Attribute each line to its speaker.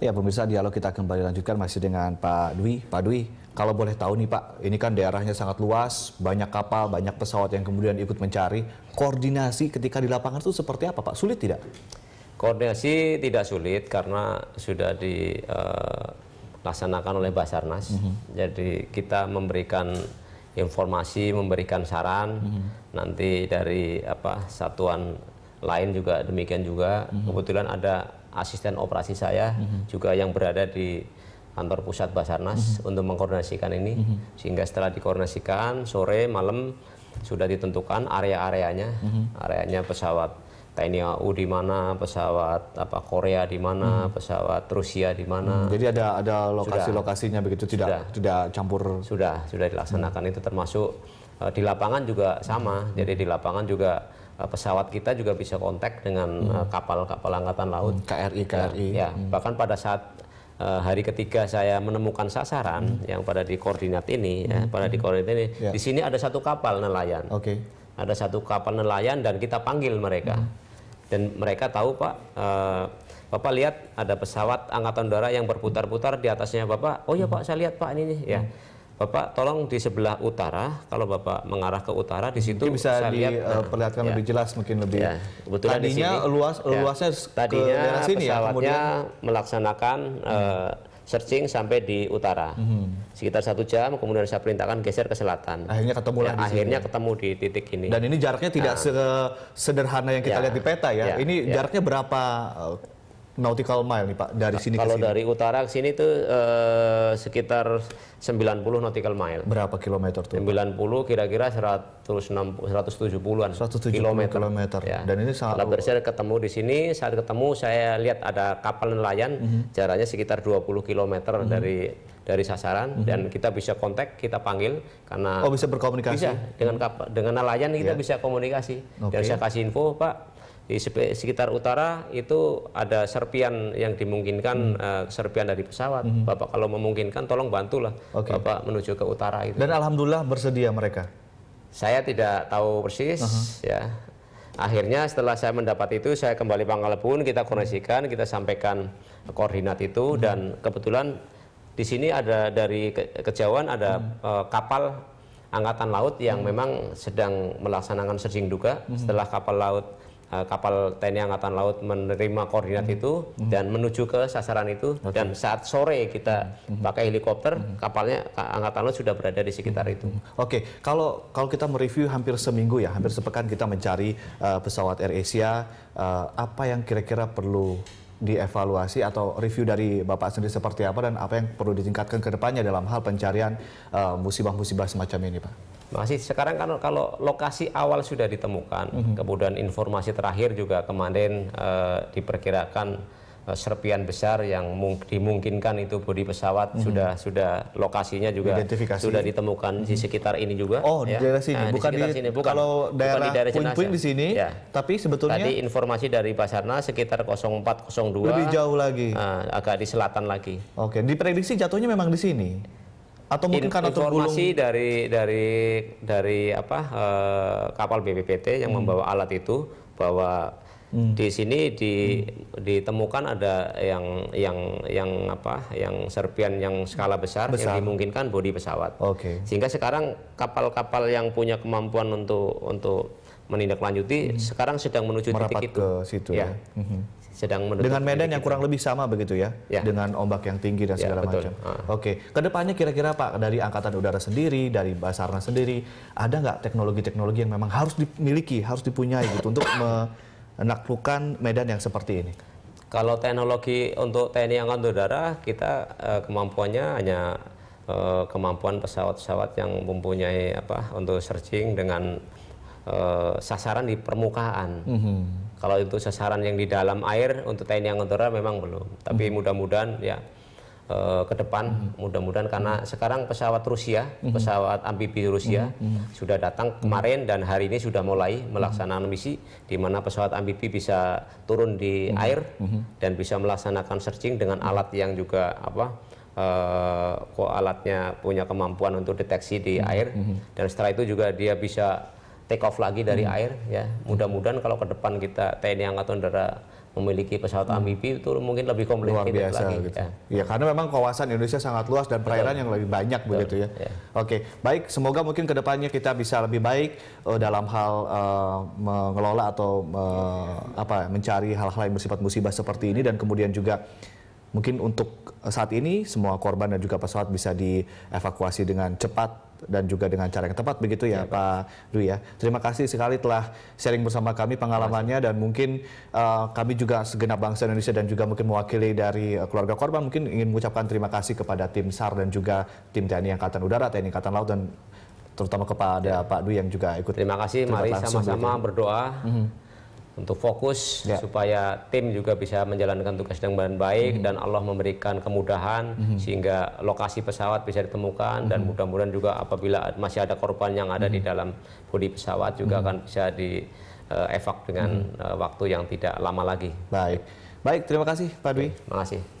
Speaker 1: Ya pemirsa dialog kita kembali lanjutkan masih dengan Pak Dwi. Pak Dwi, kalau boleh tahu nih Pak, ini kan daerahnya sangat luas, banyak kapal, banyak pesawat yang kemudian ikut mencari. Koordinasi ketika di lapangan itu seperti apa Pak? Sulit tidak?
Speaker 2: Koordinasi tidak sulit karena sudah dilaksanakan eh, oleh Basarnas. Mm -hmm. Jadi kita memberikan informasi, memberikan saran. Mm -hmm. Nanti dari apa satuan lain juga demikian juga. Mm -hmm. Kebetulan ada asisten operasi saya mm -hmm. juga yang berada di kantor pusat Basarnas mm -hmm. untuk mengkoordinasikan ini. Mm -hmm. Sehingga setelah dikoordinasikan sore malam sudah ditentukan area-areanya, mm -hmm. areanya pesawat TNI AU di mana, pesawat apa Korea di mana, hmm. pesawat Rusia di mana. Hmm. Jadi ada ada lokasi-lokasinya begitu tidak sudah. tidak campur. Sudah sudah dilaksanakan hmm. itu termasuk uh, di lapangan juga sama. Hmm. Jadi di lapangan juga Eh, pesawat kita juga bisa kontak dengan hmm. Eh, kapal-kapal hmm. angkatan laut KRI KRI ya, ya, Hmm. bahkan pada saat eh, hari ketiga saya menemukan sasaran hmm. yang pada di koordinat ini ya, hmm. ya pada di koordinat ini ya. di sini ada satu kapal nelayan okay. ada satu kapal nelayan dan kita panggil mereka hmm. dan mereka tahu pak uh, Bapak lihat ada pesawat angkatan udara yang berputar-putar di atasnya Bapak. Oh ya Pak, saya lihat Pak ini nih ya. Hmm Bapak tolong di sebelah utara, kalau Bapak mengarah ke utara di situ mungkin bisa diperlihatkan
Speaker 1: eh, nah, lebih jelas mungkin lebih. Ya, betul tadinya di sini, luas ya, luasnya tadinya ke daerah sini ya, kemudian
Speaker 2: melaksanakan hmm. uh, searching sampai di utara. Hmm. Sekitar satu jam kemudian saya perintahkan geser ke selatan. Akhirnya ketemu ya, akhirnya sini. ketemu di titik ini. Dan ini jaraknya tidak
Speaker 1: nah. sederhana
Speaker 2: yang kita ya, lihat di peta ya. ya ini ya. jaraknya
Speaker 1: berapa eh, nautical mile nih Pak dari nah, sini Kalau ke sini? dari
Speaker 2: utara ke sini tuh eh, sekitar 90 nautical mile. Berapa kilometer tuh? 90 kira-kira 160 170-an 170 kilometer.
Speaker 1: kilometer. Ya. Dan ini saat Lalu,
Speaker 2: saya ketemu di sini, saat ketemu saya lihat ada kapal nelayan mm -hmm. jaraknya sekitar 20 km mm -hmm. dari dari sasaran mm -hmm. dan kita bisa kontak, kita panggil karena Oh, bisa berkomunikasi. Bisa dengan kapal, dengan nelayan kita yeah. bisa komunikasi. Okay. Dan saya kasih info, Pak, di sekitar utara itu ada serpian yang dimungkinkan hmm. uh, serpian dari pesawat. Hmm. Bapak kalau memungkinkan tolong bantulah okay. Bapak menuju ke utara itu.
Speaker 1: Dan alhamdulillah bersedia mereka.
Speaker 2: Saya tidak tahu persis uh -huh. ya. Akhirnya setelah saya mendapat itu saya kembali Pangkal pun kita koneksikan, kita sampaikan koordinat itu hmm. dan kebetulan di sini ada dari ke kejauhan ada hmm. uh, kapal angkatan laut yang hmm. memang sedang melaksanakan searching duka hmm. setelah kapal laut Eh, kapal TNI Angkatan Laut menerima koordinat mm -hmm. itu hmm. dan menuju ke sasaran itu okay. dan saat sore kita mm -hmm. pakai helikopter mm -hmm. kapalnya Angkatan
Speaker 1: Laut sudah berada di sekitar mm -hmm. itu. Hmm. Oke, okay. kalau kalau kita mereview hampir seminggu ya, hampir sepekan kita mencari uh, pesawat Air Asia uh, apa yang kira-kira perlu dievaluasi atau review dari Bapak sendiri seperti apa dan apa yang perlu ditingkatkan ke depannya dalam hal pencarian musibah-musibah uh, semacam ini Pak? Masih sekarang kan kalau lokasi awal sudah ditemukan,
Speaker 2: mm -hmm. kemudian informasi terakhir juga kemarin e, diperkirakan e, serpian besar yang mung dimungkinkan itu bodi pesawat mm -hmm. sudah sudah lokasinya juga sudah ditemukan mm -hmm. di mhm. sekitar ini juga. Oh, ya. di daerah sini, nah, bukan di, di sini. Bukan, kalau daerah, bukan di daerah puing-puing di sini, ya. tapi
Speaker 1: sebetulnya tadi
Speaker 2: informasi dari Basarnas sekitar 0402 lebih jauh lagi, nah, agak di selatan lagi. Oke, diprediksi jatuhnya memang di sini atau mungkin karena informasi tergulung... dari dari dari apa uh, kapal BPPT yang hmm. membawa alat itu bahwa hmm. di sini di, hmm. ditemukan ada yang yang yang apa yang serpian yang skala besar, besar. yang dimungkinkan bodi pesawat. Oke. Okay. Sehingga sekarang kapal-kapal yang punya kemampuan untuk untuk
Speaker 1: menindaklanjuti hmm. sekarang sedang menuju Merapat titik itu. ke situ ya. ya. -hmm sedang menutup dengan medan yang kita. kurang lebih sama begitu ya, ya dengan ombak yang tinggi dan ya, segala ya, macam. Uh. Oke, kedepannya kira-kira Pak dari Angkatan Udara sendiri, dari Basarnas sendiri, ada nggak teknologi-teknologi yang memang harus dimiliki, harus dipunyai gitu untuk menaklukkan medan yang seperti ini?
Speaker 2: Kalau teknologi untuk TNI Angkatan Udara kita uh, kemampuannya hanya eh, kemampuan pesawat-pesawat yang mempunyai apa untuk searching dengan uh, sasaran di permukaan. Mm -hmm kalau untuk sasaran yang di dalam air untuk TNI Angkatan memang belum. Tapi hmm. mudah-mudahan ya e, ke depan hmm. mudah-mudahan karena hmm. sekarang pesawat Rusia, hmm. pesawat amfibi Rusia hmm. hmm. sudah datang hmm. kemarin dan hari ini sudah mulai melaksanakan misi di mana pesawat amfibi bisa turun di hmm. air hmm. dan bisa melaksanakan searching dengan alat yang juga apa uh, alatnya punya kemampuan untuk deteksi di hmm. air dan setelah itu juga dia bisa take off lagi dari hmm. air ya. Mudah-mudahan kalau ke depan kita TNI Angkatan Udara memiliki pesawat hmm. amfibi itu mungkin lebih
Speaker 1: kompleks Luar gitu biasa lagi. Gitu. Ya. ya karena memang kawasan Indonesia sangat luas dan perairan Betul. yang lebih banyak Betul. begitu ya. ya. Oke, baik semoga mungkin kedepannya kita bisa lebih baik uh, dalam hal uh, mengelola atau uh, apa mencari hal-hal yang bersifat musibah seperti ini dan kemudian juga mungkin untuk saat ini semua korban dan juga pesawat bisa dievakuasi dengan cepat dan juga dengan cara yang tepat begitu ya, ya Pak. Dwi ya. Terima kasih sekali telah sharing bersama kami pengalamannya dan mungkin uh, kami juga segenap bangsa Indonesia dan juga mungkin mewakili dari eh, keluarga korban mungkin ingin mengucapkan terima kasih kepada tim SAR dan juga tim TNI Angkatan Udara, TNI Angkatan Laut dan terutama kepada ya. Pak Dwi yang juga ikut. Terima kasih, mari sama-sama ya. berdoa. Mm -hmm
Speaker 2: untuk fokus ya. supaya tim juga bisa menjalankan tugas dengan baik -hmm. dan Allah memberikan kemudahan -hmm. sehingga lokasi pesawat bisa ditemukan -hmm. dan mudah-mudahan juga apabila masih ada korban yang ada -hmm. di dalam bodi pesawat juga -hmm. akan bisa di
Speaker 1: uh, eh, evak dengan -hmm. uh, waktu yang tidak lama lagi. Baik. Baik, terima kasih Pak Dwi. Terima kasih.